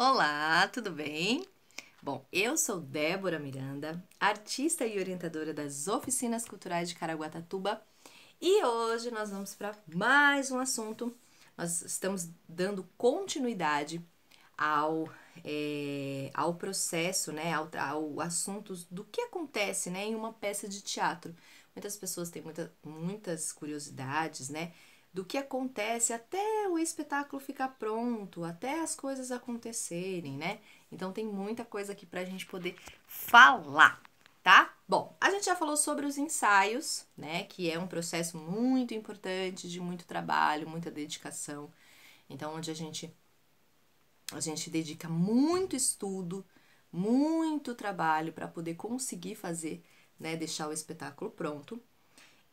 Olá, tudo bem? Bom, eu sou Débora Miranda, artista e orientadora das oficinas culturais de Caraguatatuba, e hoje nós vamos para mais um assunto. Nós estamos dando continuidade ao, é, ao processo, né, ao, ao assunto do que acontece né, em uma peça de teatro. Muitas pessoas têm muita, muitas curiosidades, né? do que acontece até o espetáculo ficar pronto, até as coisas acontecerem, né? Então tem muita coisa aqui pra gente poder falar, tá? Bom, a gente já falou sobre os ensaios, né? Que é um processo muito importante, de muito trabalho, muita dedicação. Então, onde a gente, a gente dedica muito estudo, muito trabalho para poder conseguir fazer, né? Deixar o espetáculo pronto.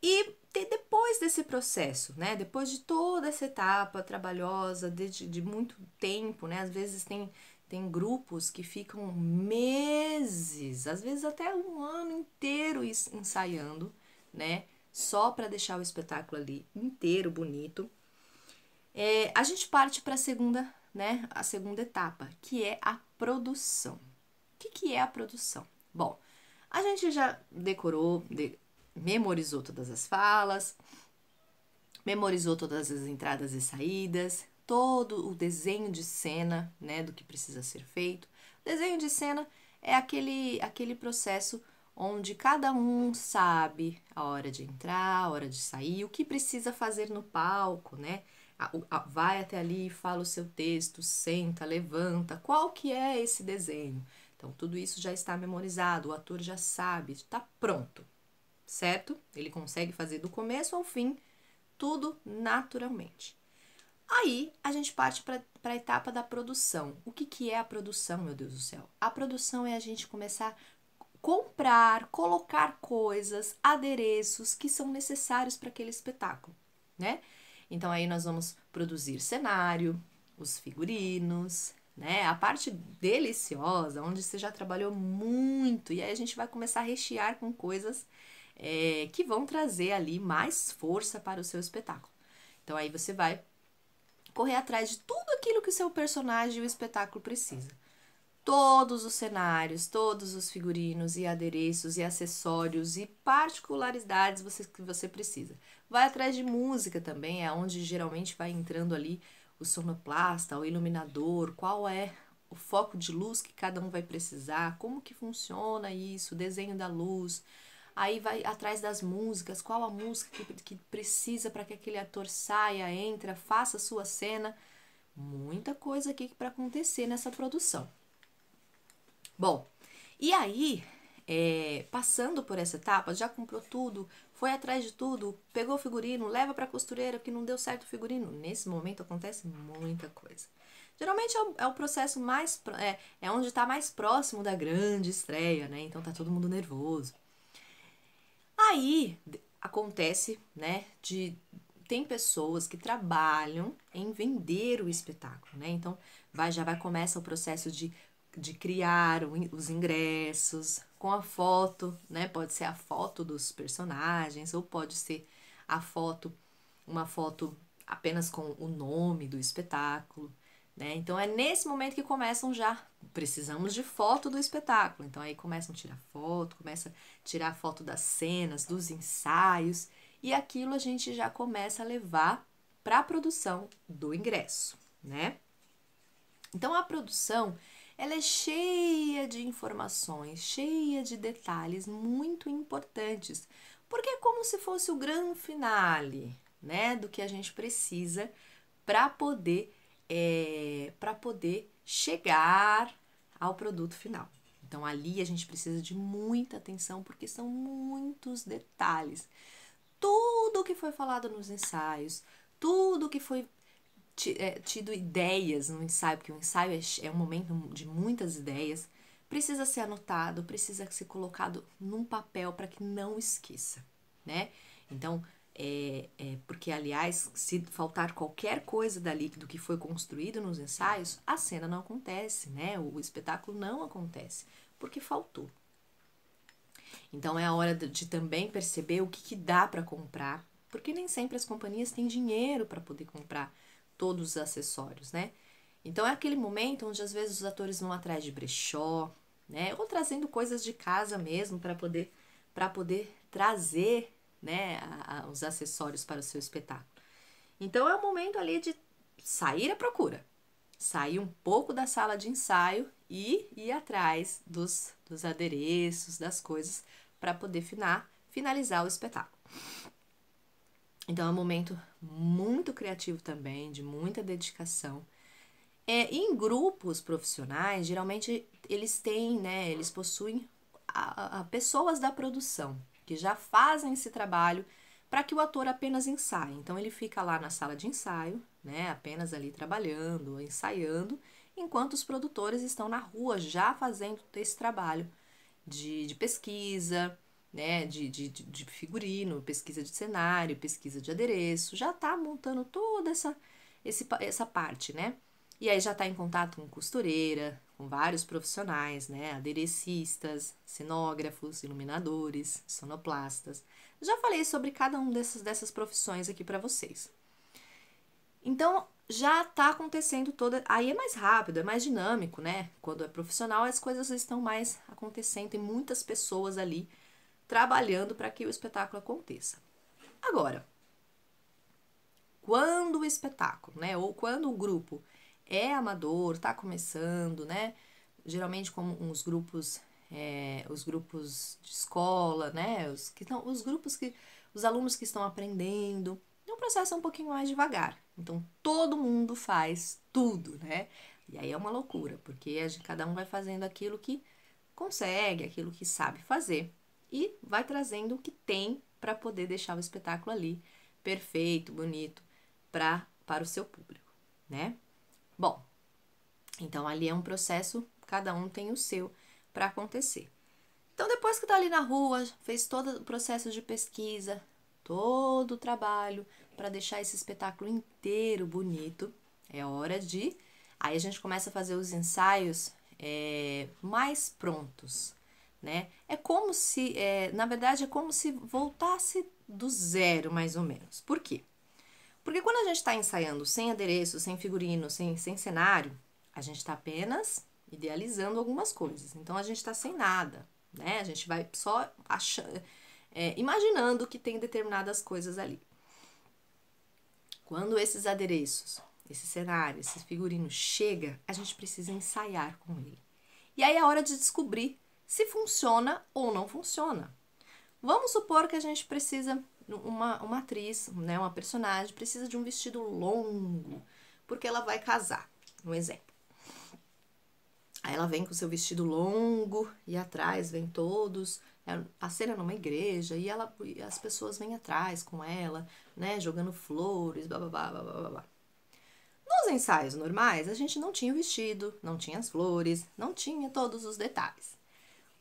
E depois desse processo, né? Depois de toda essa etapa trabalhosa, desde de muito tempo, né? Às vezes tem, tem grupos que ficam meses, às vezes até um ano inteiro ensaiando, né? Só para deixar o espetáculo ali inteiro bonito. É, a gente parte para a segunda, né? A segunda etapa, que é a produção. O que, que é a produção? Bom, a gente já decorou, de, memorizou todas as falas, memorizou todas as entradas e saídas, todo o desenho de cena, né, do que precisa ser feito. desenho de cena é aquele aquele processo onde cada um sabe a hora de entrar, a hora de sair, o que precisa fazer no palco, né? Vai até ali, fala o seu texto, senta, levanta, qual que é esse desenho? Então, tudo isso já está memorizado, o ator já sabe, está pronto certo? Ele consegue fazer do começo ao fim tudo naturalmente. Aí a gente parte para a etapa da produção. O que, que é a produção, meu Deus do céu? A produção é a gente começar a comprar, colocar coisas, adereços que são necessários para aquele espetáculo, né? Então aí nós vamos produzir cenário, os figurinos, né? A parte deliciosa, onde você já trabalhou muito, e aí a gente vai começar a rechear com coisas é, que vão trazer ali mais força para o seu espetáculo. Então aí você vai correr atrás de tudo aquilo que o seu personagem e o espetáculo precisa. Todos os cenários, todos os figurinos e adereços e acessórios e particularidades você, que você precisa. Vai atrás de música também, é onde geralmente vai entrando ali o sonoplasta, o iluminador, qual é o foco de luz que cada um vai precisar, como que funciona isso, o desenho da luz, aí vai atrás das músicas, qual a música que, que precisa para que aquele ator saia, entra, faça a sua cena. Muita coisa aqui para acontecer nessa produção. Bom, e aí, é, passando por essa etapa, já comprou tudo, foi atrás de tudo, pegou o figurino, leva para a costureira que não deu certo o figurino. Nesse momento acontece muita coisa. Geralmente é o, é o processo mais. É, é onde está mais próximo da grande estreia, né? Então tá todo mundo nervoso. Aí acontece, né, de tem pessoas que trabalham em vender o espetáculo, né? Então, vai já vai começa o processo de de criar os ingressos com a foto, né? Pode ser a foto dos personagens ou pode ser a foto uma foto apenas com o nome do espetáculo. Né? Então é nesse momento que começam já. Precisamos de foto do espetáculo. Então aí começam a tirar foto, começa a tirar foto das cenas, dos ensaios, e aquilo a gente já começa a levar para a produção do ingresso, né? Então a produção ela é cheia de informações, cheia de detalhes muito importantes, porque é como se fosse o grande finale, né, do que a gente precisa para poder é, para poder chegar ao produto final. Então ali a gente precisa de muita atenção porque são muitos detalhes. Tudo que foi falado nos ensaios, tudo que foi é, tido ideias no ensaio, porque o ensaio é, é, um momento de muitas ideias, precisa ser anotado, precisa ser colocado num papel para que não esqueça, né? Então, é, é, porque, aliás, se faltar qualquer coisa dali do que foi construído nos ensaios, a cena não acontece, né? O espetáculo não acontece, porque faltou. Então é a hora de, de também perceber o que, que dá para comprar, porque nem sempre as companhias têm dinheiro para poder comprar todos os acessórios, né? Então é aquele momento onde às vezes os atores vão atrás de brechó, né? Ou trazendo coisas de casa mesmo para poder para poder trazer né, a, a, os acessórios para o seu espetáculo. Então é o momento ali de sair à procura, sair um pouco da sala de ensaio e ir atrás dos, dos adereços, das coisas, para poder finar, finalizar o espetáculo. Então é um momento muito criativo também, de muita dedicação. É, em grupos profissionais, geralmente eles têm, né, eles possuem a, a pessoas da produção que já fazem esse trabalho para que o ator apenas ensaie. Então ele fica lá na sala de ensaio, né, apenas ali trabalhando, ensaiando, enquanto os produtores estão na rua já fazendo esse trabalho de, de pesquisa, né, de, de, de, figurino, pesquisa de cenário, pesquisa de adereço, já está montando toda essa, esse, essa parte, né? E aí já está em contato com costureira, com vários profissionais, né? Aderecistas, cenógrafos, iluminadores, sonoplastas. Já falei sobre cada um dessas, dessas profissões aqui para vocês. Então, já está acontecendo toda. Aí é mais rápido, é mais dinâmico, né? Quando é profissional, as coisas estão mais acontecendo, e muitas pessoas ali trabalhando para que o espetáculo aconteça. Agora, quando o espetáculo, né? Ou quando o grupo é amador, tá começando, né? Geralmente como os grupos, é, os grupos de escola, né? Os que estão, os grupos que, os alunos que estão aprendendo, é um processo um pouquinho mais devagar. Então todo mundo faz tudo, né? E aí é uma loucura, porque a gente, cada um vai fazendo aquilo que consegue, aquilo que sabe fazer e vai trazendo o que tem para poder deixar o espetáculo ali perfeito, bonito para para o seu público, né? Bom, então ali é um processo, cada um tem o seu para acontecer. Então, depois que está ali na rua, fez todo o processo de pesquisa, todo o trabalho para deixar esse espetáculo inteiro bonito, é hora de. Aí a gente começa a fazer os ensaios é, mais prontos, né? É como se, é, na verdade, é como se voltasse do zero, mais ou menos. Por quê? Porque quando a gente está ensaiando sem adereço, sem figurino, sem, sem cenário, a gente está apenas idealizando algumas coisas. Então a gente está sem nada, né? A gente vai só achando, é, imaginando que tem determinadas coisas ali. Quando esses adereços, esse cenário, esse figurino chega, a gente precisa ensaiar com ele. E aí é a hora de descobrir se funciona ou não funciona. Vamos supor que a gente precisa uma, uma atriz, né, uma personagem, precisa de um vestido longo, porque ela vai casar, um exemplo. Aí ela vem com seu vestido longo e atrás vem todos. É, a cena é numa igreja e ela, e as pessoas vêm atrás com ela, né, jogando flores, blá blá blá blá blá blá. Nos ensaios normais, a gente não tinha o vestido, não tinha as flores, não tinha todos os detalhes.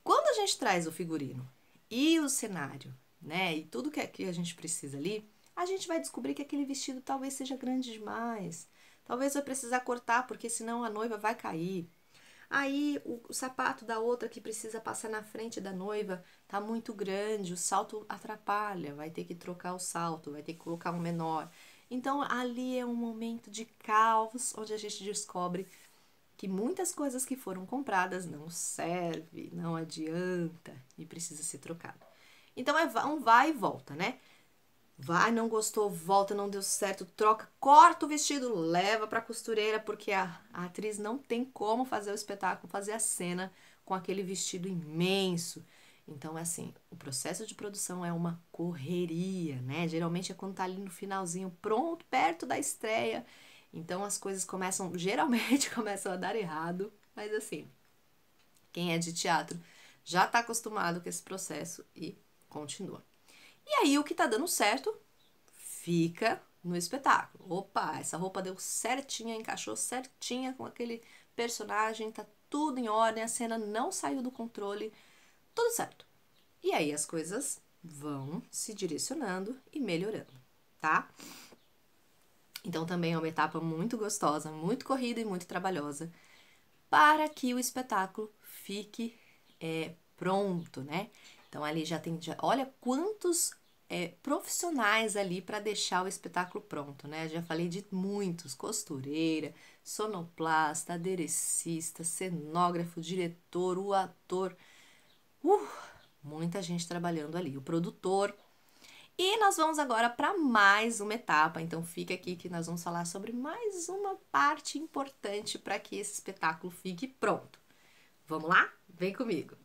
Quando a gente traz o figurino e o cenário né? E tudo que, é, que a gente precisa ali, a gente vai descobrir que aquele vestido talvez seja grande demais. Talvez vai precisar cortar, porque senão a noiva vai cair. Aí o, o sapato da outra que precisa passar na frente da noiva tá muito grande, o salto atrapalha, vai ter que trocar o salto, vai ter que colocar um menor. Então ali é um momento de caos onde a gente descobre que muitas coisas que foram compradas não servem, não adianta e precisa ser trocado. Então, é um vai e volta, né? Vai, não gostou, volta, não deu certo, troca, corta o vestido, leva pra costureira, porque a, a atriz não tem como fazer o espetáculo, fazer a cena com aquele vestido imenso. Então, é assim, o processo de produção é uma correria, né? Geralmente é quando tá ali no finalzinho, pronto, perto da estreia. Então, as coisas começam, geralmente começam a dar errado, mas assim, quem é de teatro já tá acostumado com esse processo e Continua. E aí, o que tá dando certo fica no espetáculo. Opa, essa roupa deu certinha, encaixou certinha com aquele personagem, tá tudo em ordem, a cena não saiu do controle, tudo certo. E aí as coisas vão se direcionando e melhorando, tá? Então também é uma etapa muito gostosa, muito corrida e muito trabalhosa para que o espetáculo fique é, pronto, né? Então ali já tem, já, olha quantos é, profissionais ali para deixar o espetáculo pronto, né? Já falei de muitos: costureira, sonoplasta, aderecista, cenógrafo, diretor, o ator. Uh, muita gente trabalhando ali, o produtor. E nós vamos agora para mais uma etapa, então fica aqui que nós vamos falar sobre mais uma parte importante para que esse espetáculo fique pronto. Vamos lá? Vem comigo!